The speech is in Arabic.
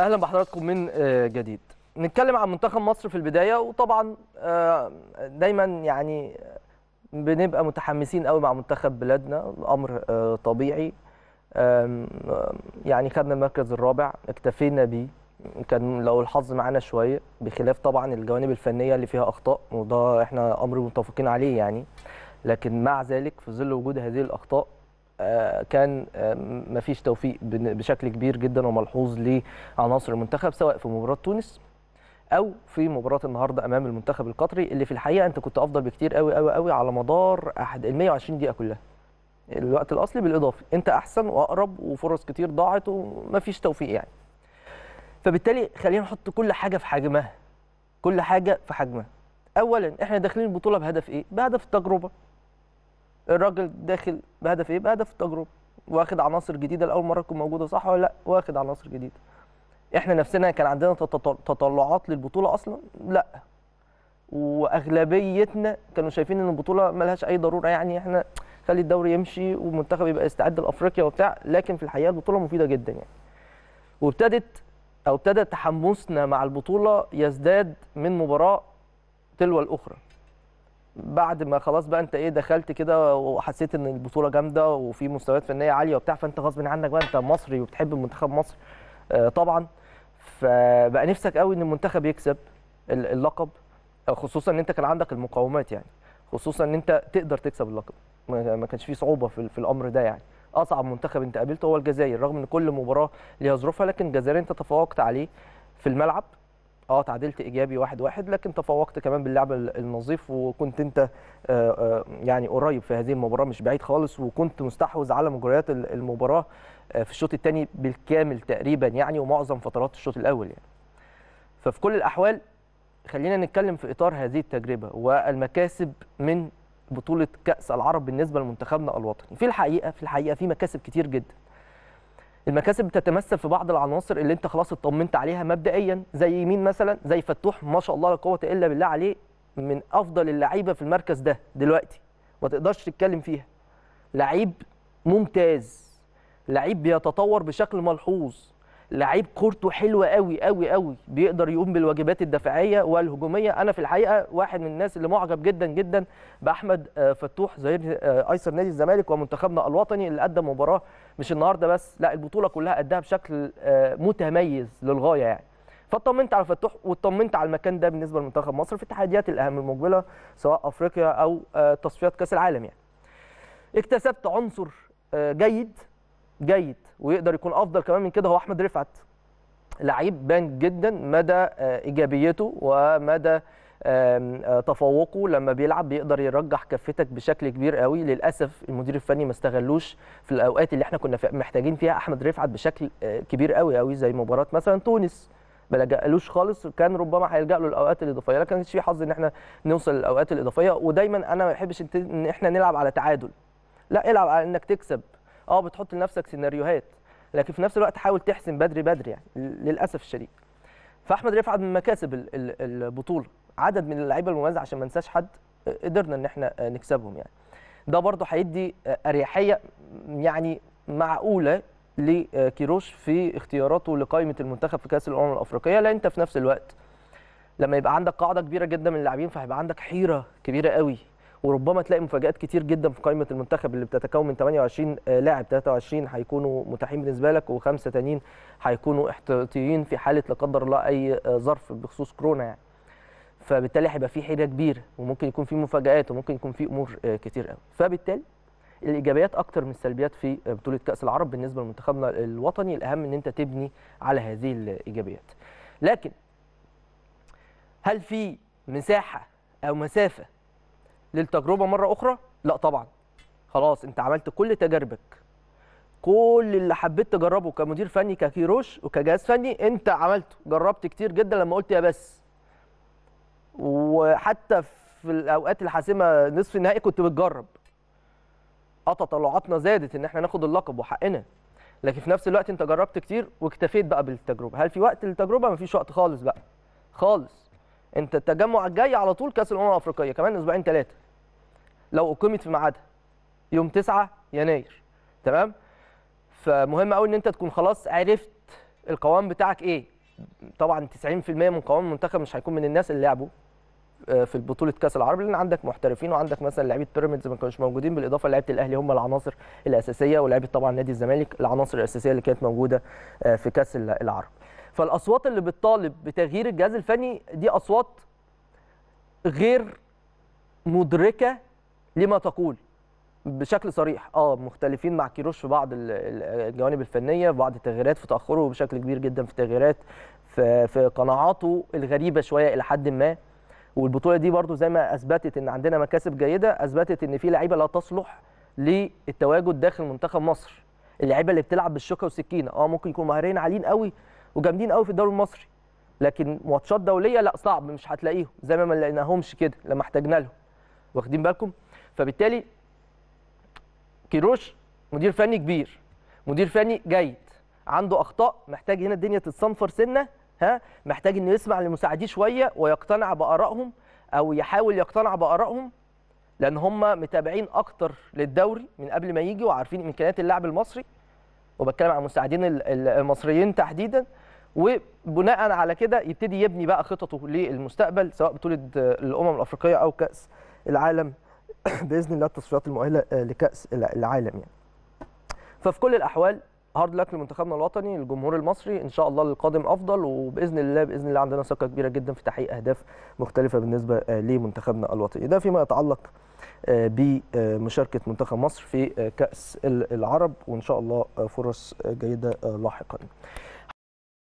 اهلا بحضراتكم من آه، جديد نتكلم عن منتخب مصر في البدايه وطبعا آه، دايما يعني آه، بنبقى متحمسين قوي مع منتخب بلادنا امر طبيعي يعني خدنا المركز الرابع اكتفينا بيه كان لو الحظ معانا شويه بخلاف طبعا الجوانب الفنيه اللي فيها اخطاء وده احنا امر متفقين عليه يعني لكن مع ذلك في ظل وجود هذه الاخطاء آه، كان آه، مفيش توفيق بشكل كبير جدا وملحوظ لعناصر المنتخب سواء في مباراه تونس او في مباراه النهارده امام المنتخب القطري اللي في الحقيقه انت كنت افضل بكتير قوي قوي قوي على مدار احد ال 120 دقيقه كلها الوقت الاصلي بالاضافي انت احسن واقرب وفرص كتير ضاعت ومفيش توفيق يعني فبالتالي خلينا نحط كل حاجه في حجمها كل حاجه في حجمها اولا احنا داخلين البطوله بهدف ايه بهدف التجربه الراجل داخل بهدف ايه؟ بهدف التجربه واخد عناصر جديده لاول مره تكون موجوده صح ولا لا؟ واخد عناصر جديده. احنا نفسنا كان عندنا تطلعات للبطوله اصلا؟ لا. واغلبيتنا كانوا شايفين ان البطوله مالهاش اي ضروره يعني احنا خلي الدوري يمشي والمنتخب يبقى يستعد لافريقيا وبتاع لكن في الحقيقه البطوله مفيده جدا يعني. وابتدت او ابتدى تحمسنا مع البطوله يزداد من مباراه تلو الاخرى. بعد ما خلاص بقى انت ايه دخلت كده وحسيت ان البطوله جامده وفي مستويات فنيه عاليه وبتاع فانت غصب عنك بقى انت مصري وبتحب منتخب مصر آه، طبعا فبقى نفسك قوي ان المنتخب يكسب اللقب آه، خصوصا ان انت كان عندك المقومات يعني خصوصا ان انت تقدر تكسب اللقب ما كانش في صعوبه في الامر ده يعني اصعب منتخب انت قابلته هو الجزائر رغم ان كل مباراه ليها ظروفها لكن الجزائر انت تفوقت عليه في الملعب اه تعادلت ايجابي واحد واحد لكن تفوقت كمان باللعب النظيف وكنت انت آه، آه، يعني قريب في هذه المباراه مش بعيد خالص وكنت مستحوذ على مجريات المباراه آه، في الشوط الثاني بالكامل تقريبا يعني ومعظم فترات الشوط الاول يعني ففي كل الاحوال خلينا نتكلم في اطار هذه التجربه والمكاسب من بطوله كاس العرب بالنسبه لمنتخبنا الوطني في الحقيقه في الحقيقه في مكاسب كتير جدا المكاسب بتتمثل في بعض العناصر اللي انت خلاص اطمنت عليها مبدئيا زي مين مثلا زي فتوح ما شاء الله لا قوه الا بالله عليه من افضل اللعيبه في المركز ده دلوقتي ما تقدرش تتكلم فيها لعيب ممتاز لعيب بيتطور بشكل ملحوظ لعيب كورته حلوه قوي قوي قوي بيقدر يقوم بالواجبات الدفاعيه والهجوميه انا في الحقيقه واحد من الناس اللي معجب جدا جدا باحمد آه، فتوح ظهير آه، ايسر نادي الزمالك ومنتخبنا الوطني اللي قدم مباراه مش النهارده بس لا البطوله كلها قدها بشكل آه، متميز للغايه يعني فاطمنت على فتوح واطمنت على المكان ده بالنسبه لمنتخب مصر في التحديات الاهم المقبله سواء افريقيا او تصفيات كاس العالم يعني اكتسبت عنصر جيد جيد ويقدر يكون افضل كمان من كده هو احمد رفعت لعيب بان جدا مدى آه، ايجابيته ومدى آه، تفوقه لما بيلعب بيقدر يرجح كفتك بشكل كبير قوي للاسف المدير الفني ما استغلوش في الاوقات اللي احنا كنا محتاجين فيها احمد رفعت بشكل آه، كبير قوي قوي زي مباراه مثلا تونس ما لجألوش خالص كان ربما هيلجأ له الاوقات الاضافيه لكن كانش في حظ ان احنا نوصل للاوقات الاضافيه ودايما انا ما بحبش ان احنا نلعب على تعادل لا العب على انك تكسب اه بتحط لنفسك سيناريوهات لكن في نفس الوقت حاول تحسم بدري بدري يعني للاسف الشديد فاحمد رفعت من مكاسب البطوله عدد من اللعيبه المميزه عشان ما انساش حد آه، قدرنا ان احنا آه، نكسبهم يعني ده برضه هيدي آه، اريحيه يعني معقوله لكيروش في اختياراته لقائمه المنتخب في كاس الامم الافريقيه لان انت في نفس الوقت لما يبقى عندك قاعده كبيره جدا من اللاعبين فهيبقى عندك حيره كبيره قوي وربما تلاقي مفاجات كتير جدا في قائمه المنتخب اللي بتتكون من 28 لاعب 23 هيكونوا متاحين بالنسبه لك وخمسه تانيين هيكونوا احتياطيين في حاله لا قدر الله اي ظرف بخصوص كورونا يعني فبالتالي هيبقى في حيره كبيره وممكن يكون في مفاجات وممكن يكون في امور آه، كتير قوي فبالتالي الايجابيات اكتر من السلبيات في بطوله كاس العرب بالنسبه لمنتخبنا الوطني الاهم ان انت تبني على هذه الايجابيات لكن هل في مساحه او مسافه للتجربه مره اخرى لا طبعا خلاص انت عملت كل تجاربك كل اللي حبيت تجربه كمدير فني ككيروش وكجهاز فني انت عملته جربت كتير جدا لما قلت يا بس وحتى في الاوقات الحاسمه نصف النهائي كنت بتجرب اه تطلعاتنا زادت ان احنا ناخد اللقب وحقنا لكن في نفس الوقت انت جربت كتير واكتفيت بقى بالتجربه هل في وقت للتجربه مفيش وقت خالص بقى خالص انت التجمع الجاي على طول كاس الامم الافريقيه كمان اسبوعين ثلاثه لو اقيمت في ميعادها يوم 9 يناير تمام فمهم قوي ان انت تكون خلاص عرفت القوام بتاعك ايه طبعا 90% من قوام المنتخب مش هيكون من الناس اللي لعبوا آه، في بطوله كاس العرب لان عندك محترفين وعندك مثلا لعيبه بيراميدز ما كانوش موجودين بالاضافه لعيبه الاهلي هم العناصر الاساسيه ولعيبه طبعا نادي الزمالك العناصر الاساسيه اللي كانت موجوده آه، في كاس العرب فالاصوات اللي بتطالب بتغيير الجهاز الفني دي اصوات غير مدركه لما تقول بشكل صريح اه مختلفين مع كيروش في بعض الجوانب الفنيه في بعض التغييرات في تاخره بشكل كبير جدا في تغييرات في في قناعاته الغريبه شويه الى حد ما والبطوله دي برضو زي ما اثبتت ان عندنا مكاسب جيده اثبتت ان في لعيبه لا تصلح للتواجد داخل منتخب مصر اللعيبه اللي بتلعب بالشوكه والسكينه اه ممكن يكونوا مهارين عاليين قوي وجامدين قوي في الدوري المصري لكن ماتشات دوليه لا صعب مش هتلاقيهم زي ما ما لقيناهمش كده لما احتاجنا لهم واخدين بالكم فبالتالي كيروش مدير فني كبير مدير فني جيد عنده اخطاء محتاج هنا الدنيا تتصنفر سنه ها محتاج انه يسمع لمساعديه شويه ويقتنع بارائهم او يحاول يقتنع بارائهم لان هم متابعين اكتر للدوري من قبل ما يجي وعارفين امكانيات اللاعب المصري وبتكلم عن المساعدين المصريين تحديدا وبناء على كده يبتدي يبني بقى خططه للمستقبل سواء بطوله الامم الافريقيه او كاس العالم باذن الله التصفيات المؤهله لكاس العالم يعني. ففي كل الاحوال هارد لك لمنتخبنا الوطني الجمهور المصري ان شاء الله القادم افضل وباذن الله باذن الله عندنا ثقه كبيره جدا في تحقيق اهداف مختلفه بالنسبه آه، لمنتخبنا الوطني ده فيما يتعلق آه، بمشاركه منتخب مصر في آه، كاس العرب وان شاء الله فرص جيده لاحقا